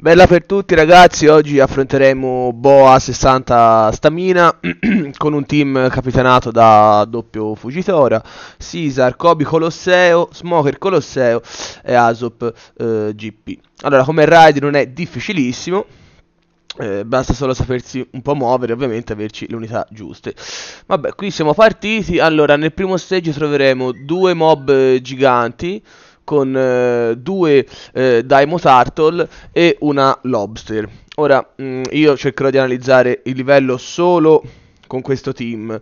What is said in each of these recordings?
Bella per tutti ragazzi, oggi affronteremo Boa 60 stamina con un team capitanato da doppio Fugitora, Caesar, Kobe Colosseo, Smoker Colosseo e Asop eh, GP. Allora come raid non è difficilissimo, eh, basta solo sapersi un po' muovere, ovviamente averci le unità giuste. Vabbè, qui siamo partiti. Allora, nel primo stage troveremo due mob giganti, con eh, due eh, Daimo Turtle e una Lobster. Ora mh, mm, io cercherò di analizzare il livello solo con questo team.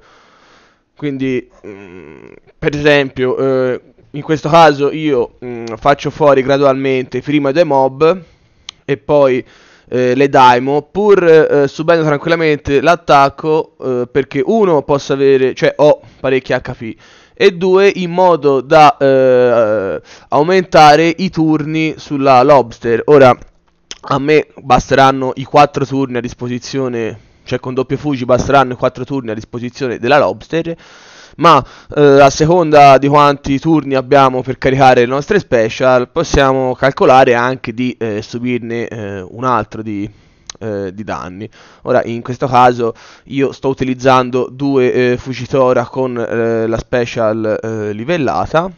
Quindi, mh, mm, per esempio, eh, in questo caso io mh, mm, faccio fuori gradualmente prima dei mob e poi eh, le daimo pur eh, subendo tranquillamente l'attacco eh, perché uno possa avere, cioè ho parecchi HP e due in modo da eh, aumentare i turni sulla Lobster. Ora, a me basteranno i 4 turni a disposizione, cioè con doppio Fuji basteranno i 4 turni a disposizione della Lobster ma eh, a seconda di quanti turni abbiamo per caricare le nostre special possiamo calcolare anche di eh, subirne eh, un altro di eh, di danni. Ora, in questo caso, io sto utilizzando due eh, Fugitora con eh, la special eh, livellata,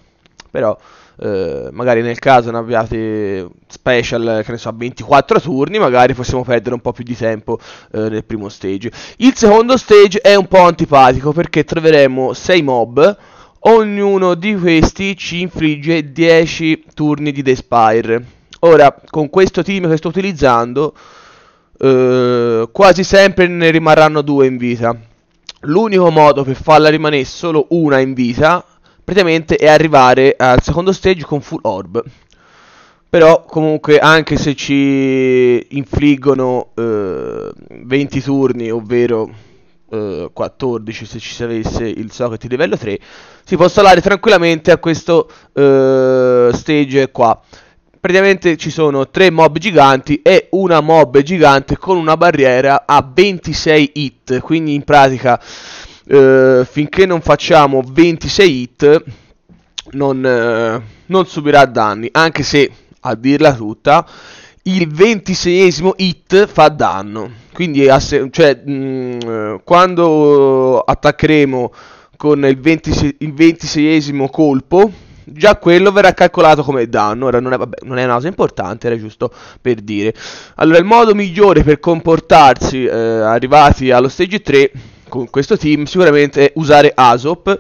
però... Uh, magari nel caso ne abbiate special che ne so 24 turni magari possiamo perdere un po' più di tempo uh, nel primo stage il secondo stage è un po' antipatico perché troveremo 6 mob ognuno di questi ci infligge 10 turni di despire ora con questo team che sto utilizzando eh, quasi sempre ne rimarranno due in vita. L'unico modo per farla rimanere solo una in vita, praticamente, è arrivare al secondo stage con full orb. Però comunque anche se ci infliggono eh, 20 turni, ovvero eh, 14 se ci si avesse il socket di livello 3, si può salare tranquillamente a questo eh, stage qua praticamente ci sono tre mob giganti e una mob gigante con una barriera a 26 hit. Quindi in pratica eh, finché non facciamo 26 hit non, eh, non subirà danni. Anche se, a dirla tutta, il 26esimo hit fa danno. Quindi cioè, mh, mm, quando attaccheremo con il, 26, il 26esimo colpo già quello verrà calcolato come danno. Ora non è, vabbè, non è una cosa importante, era giusto per dire. Allora, il modo migliore per comportarsi eh, arrivati allo stage 3 con questo team sicuramente è usare Asop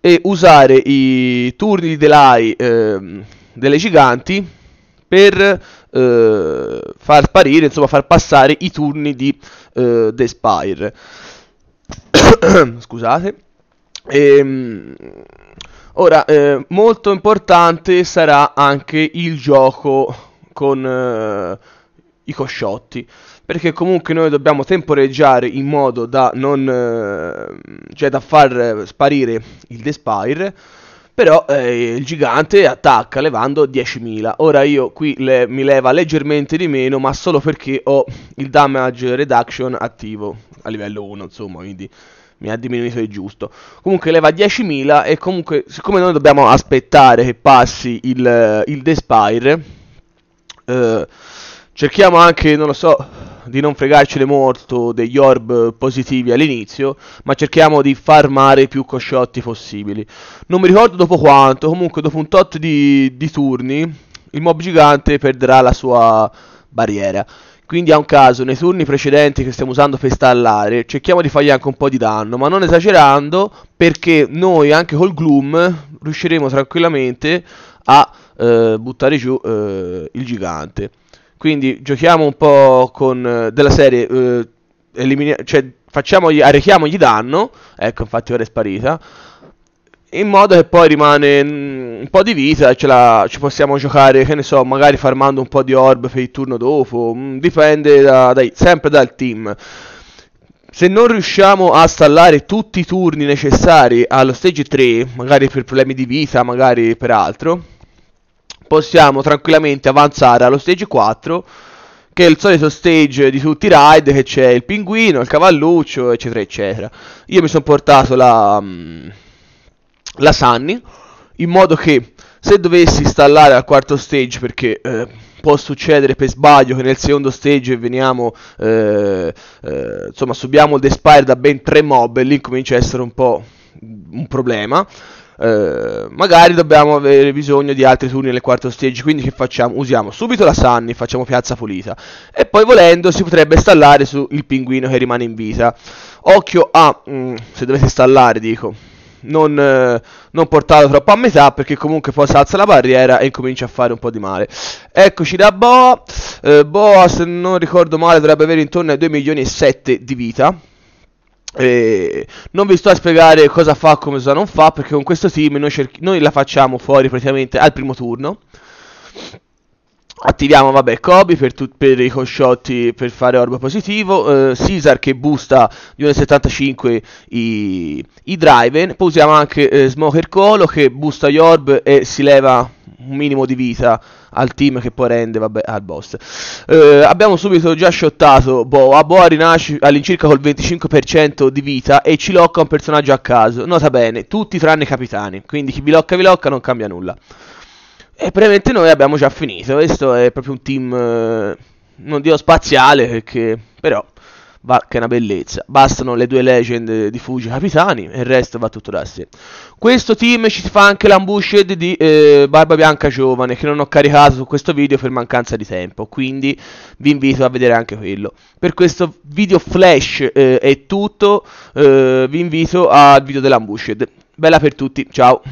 e usare i turni di delay eh, delle giganti per eh, far sparire, insomma far passare i turni di eh, The Spire. Scusate. Ehm Ora, eh, molto importante sarà anche il gioco con eh, i cosciotti, perché comunque noi dobbiamo temporeggiare in modo da non... Eh, cioè da far sparire il Despire, però eh, il gigante attacca levando 10.000. Ora io qui le, mi leva leggermente di meno, ma solo perché ho il damage reduction attivo, a livello 1 insomma, quindi mi ha diminuito il giusto. Comunque leva 10.000 e comunque siccome noi dobbiamo aspettare che passi il, eh, il Despire, eh, cerchiamo anche, non lo so, di non fregarcene molto degli orb positivi all'inizio, ma cerchiamo di farmare i più cosciotti possibili. Non mi ricordo dopo quanto, comunque dopo un tot di, di turni il mob gigante perderà la sua barriera. Quindi a un caso, nei turni precedenti che stiamo usando per installare, cerchiamo di fargli anche un po' di danno, ma non esagerando, perché noi anche col Gloom riusciremo tranquillamente a eh, buttare giù eh, il gigante. Quindi giochiamo un po' con eh, della serie, eh, cioè facciamogli, arrechiamogli danno, ecco infatti ora è sparita, in modo che poi rimane mm, un po' di vita ce la, ci possiamo giocare, che ne so, magari farmando un po' di orb per il turno dopo, mm, dipende da, dai, sempre dal team. Se non riusciamo a stallare tutti i turni necessari allo stage 3, magari per problemi di vita, magari per altro, possiamo tranquillamente avanzare allo stage 4 che è il solito stage di tutti i ride che c'è il pinguino, il cavalluccio, eccetera eccetera. Io mi sono portato la mm, la Sunny in modo che se dovessi installare al quarto stage perché eh, può succedere per sbaglio che nel secondo stage veniamo eh, eh, insomma subiamo il despire da ben tre mob e lì comincia a essere un po' un problema eh, magari dobbiamo avere bisogno di altri turni nel quarto stage. Quindi che facciamo? Usiamo subito la Sunny, facciamo piazza pulita. E poi volendo si potrebbe installare sul pinguino che rimane in vita. Occhio a... Mh, mm, se dovete installare dico non, eh, non portarlo troppo a metà perché comunque poi si alza la barriera e comincia a fare un po' di male. Eccoci da Boa, eh, Boa se non ricordo male dovrebbe avere intorno ai 2 milioni e 7 di vita. Eh, non vi sto a spiegare cosa fa, come cosa non fa, perché con questo team noi, cerchi- noi la facciamo fuori praticamente al primo turno. Attiviamo, vabbè, Kobe per, tu- per i cosciotti per fare orbo positivo, eh, Caesar che busta di 1,75 i, i driven, poi usiamo anche eh, Smoker Colo che busta gli orb e si leva un minimo di vita al team che poi rende vabbè, al boss. Eh, abbiamo subito già shottato Boa, Boa rinasce all'incirca col 25% di vita e ci locca un personaggio a caso, nota bene, tutti tranne i capitani, quindi chi vi locca vi locca non cambia nulla. E praticamente noi abbiamo già finito. Questo è proprio un team, eh, non dico spaziale, perché però va che è una bellezza. Bastano le due legend di Fuji Capitani e il resto va tutto da sé. Questo team ci fa anche l'ambushed di eh, Barba Bianca Giovane, che non ho caricato su questo video per mancanza di tempo, quindi vi invito a vedere anche quello. Per questo video flash eh, è tutto, eh, vi invito al video dell'ambushed. Bella per tutti, ciao!